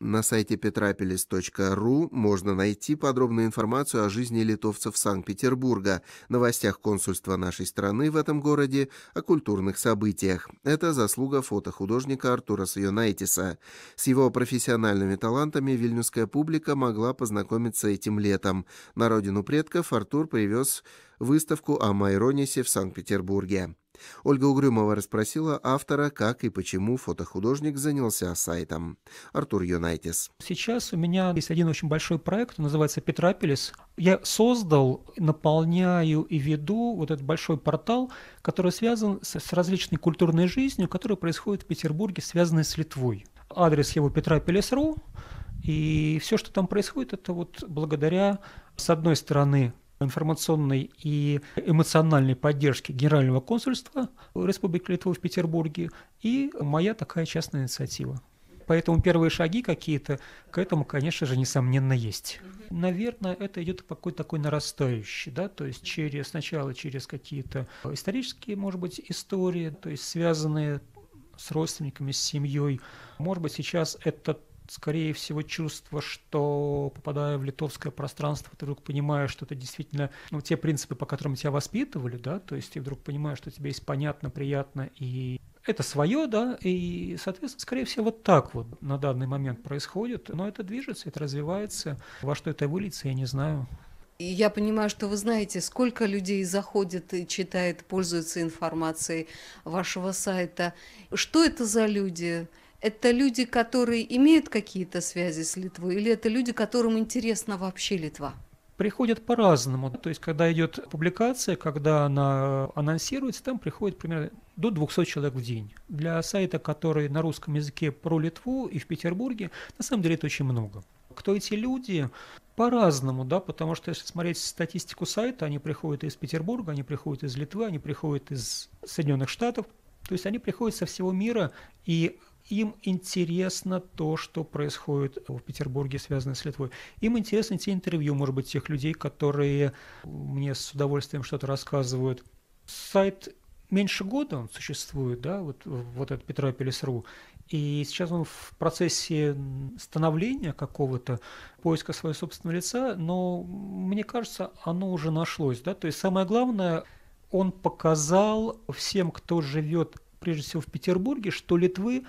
На сайте petrapelis.ru можно найти подробную информацию о жизни литовцев Санкт-Петербурга, новостях консульства нашей страны в этом городе, о культурных событиях. Это заслуга фотохудожника Артура Сионайтиса. С его профессиональными талантами вильнюсская публика могла познакомиться этим летом. На родину предков Артур привез выставку о Майронисе в Санкт-Петербурге. Ольга Угрюмова расспросила автора, как и почему фотохудожник занялся сайтом. Артур Юнайтис. Сейчас у меня есть один очень большой проект, он называется «Петрополис». Я создал, наполняю и веду вот этот большой портал, который связан с различной культурной жизнью, которая происходит в Петербурге, связанной с Литвой. Адрес его «Петрополис.ру». И все, что там происходит, это вот благодаря, с одной стороны, информационной и эмоциональной поддержки Генерального консульства Республики Литва в Петербурге и моя такая частная инициатива. Поэтому первые шаги какие-то к этому, конечно же, несомненно, есть. Наверное, это идет какой-то такой нарастающий, да, то есть через, сначала через какие-то исторические, может быть, истории, то есть связанные с родственниками, с семьей. Может быть, сейчас это скорее всего, чувство, что попадая в литовское пространство, ты вдруг понимаешь, что это действительно ну, те принципы, по которым тебя воспитывали, да, то есть ты вдруг понимаешь, что тебе есть понятно, приятно и это свое, да, и, соответственно, скорее всего, вот так вот на данный момент происходит, но это движется, это развивается, во что это выльется, я не знаю. Я понимаю, что вы знаете, сколько людей заходит, читает, пользуется информацией вашего сайта. Что это за люди? это люди, которые имеют какие-то связи с Литвой, или это люди, которым интересна вообще Литва? приходят по-разному. То есть, когда идет публикация, когда она анонсируется, там приходит примерно до 200 человек в день. Для сайта, который на русском языке про Литву и в Петербурге, на самом деле это очень много. Кто эти люди? По-разному, да, потому что если смотреть статистику сайта, они приходят из Петербурга, они приходят из Литвы, они приходят из Соединенных Штатов, то есть они приходят со всего мира, и им интересно то, что происходит в Петербурге, связанное с Литвой. Им интересны те интервью, может быть, тех людей, которые мне с удовольствием что-то рассказывают. Сайт меньше года он существует, да, вот, вот этот Петрополис.ру, и сейчас он в процессе становления какого-то, поиска своего собственного лица, но мне кажется, оно уже нашлось, да, то есть самое главное, он показал всем, кто живет прежде всего в Петербурге, что Литвы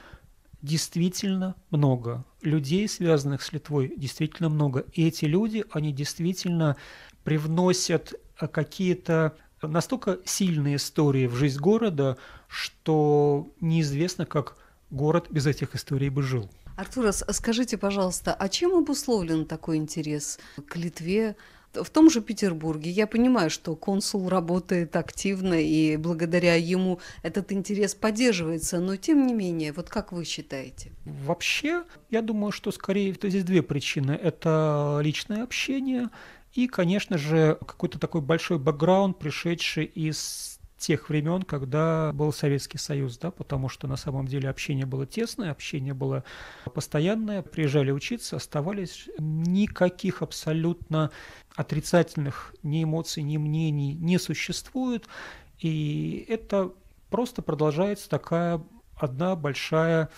действительно много. Людей, связанных с Литвой, действительно много. И эти люди, они действительно привносят э, какие-то настолько сильные истории в жизнь города, что неизвестно, как город без этих историй бы жил. Артур, а скажите, пожалуйста, а чем обусловлен такой интерес к Литве в том же Петербурге. Я понимаю, что консул работает активно, и благодаря ему этот интерес поддерживается, но тем не менее, вот как вы считаете? Вообще, я думаю, что скорее здесь две причины. Это личное общение и, конечно же, какой-то такой большой бэкграунд, пришедший из тех времен, когда был Советский Союз, да, потому что на самом деле общение было тесное, общение было постоянное, приезжали учиться, оставались, никаких абсолютно отрицательных ни эмоций, ни мнений не существует, и это просто продолжается такая одна большая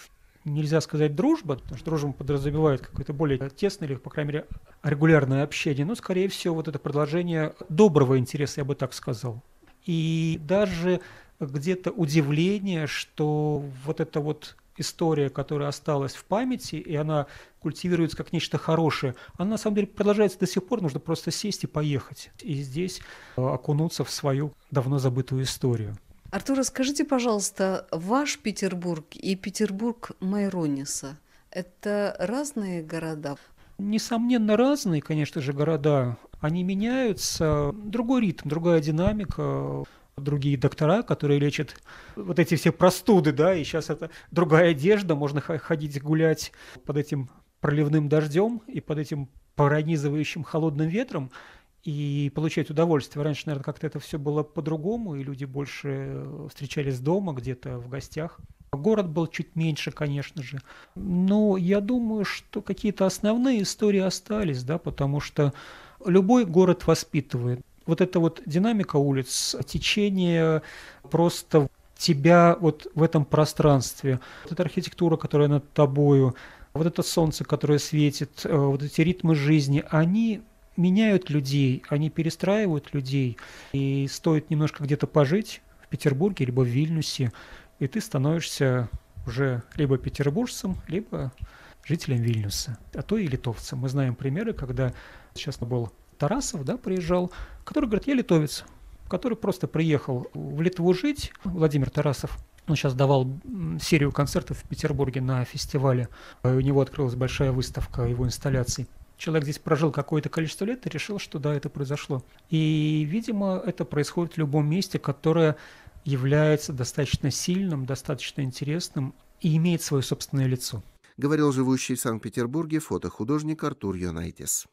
нельзя сказать дружба, потому что дружба подразумевает какое-то более тесное или, по крайней мере, регулярное общение, но, скорее всего, вот это продолжение доброго интереса, я бы так сказал и даже где-то удивление, что вот эта вот история, которая осталась в памяти, и она культивируется как нечто хорошее, она на самом деле продолжается до сих пор, нужно просто сесть и поехать. И здесь э, окунуться в свою давно забытую историю. Артур, расскажите, пожалуйста, ваш Петербург и Петербург Майрониса – это разные города? Несомненно, разные, конечно же, города они меняются, другой ритм, другая динамика, другие доктора, которые лечат вот эти все простуды, да, и сейчас это другая одежда, можно ходить гулять под этим проливным дождем и под этим пронизывающим холодным ветром и получать удовольствие. Раньше, наверное, как-то это все было по-другому, и люди больше э, встречались дома, где-то в гостях. Город был чуть меньше, конечно же. Но я думаю, что какие-то основные истории остались, да, потому что Любой город воспитывает. Вот эта вот динамика улиц, течение просто тебя вот в этом пространстве. Вот эта архитектура, которая над тобою, вот это солнце, которое светит, э, вот эти ритмы жизни, они меняют людей, они перестраивают людей. И стоит немножко где-то пожить в Петербурге, либо в Вильнюсе, и ты становишься уже либо петербуржцем, либо жителям Вильнюса, а то и литовцам. Мы знаем примеры, когда сейчас был Тарасов, да, приезжал, который говорит, я литовец, который просто приехал в Литву жить, Владимир Тарасов, он сейчас давал серию концертов в Петербурге на фестивале. Э, у него открылась большая выставка его инсталляций. Человек здесь прожил какое-то количество лет и решил, что да, это произошло. И, видимо, это происходит в любом месте, которое является достаточно сильным, достаточно интересным и имеет свое собственное лицо говорил живущий в Санкт-Петербурге фотохудожник Артур Юнайтис.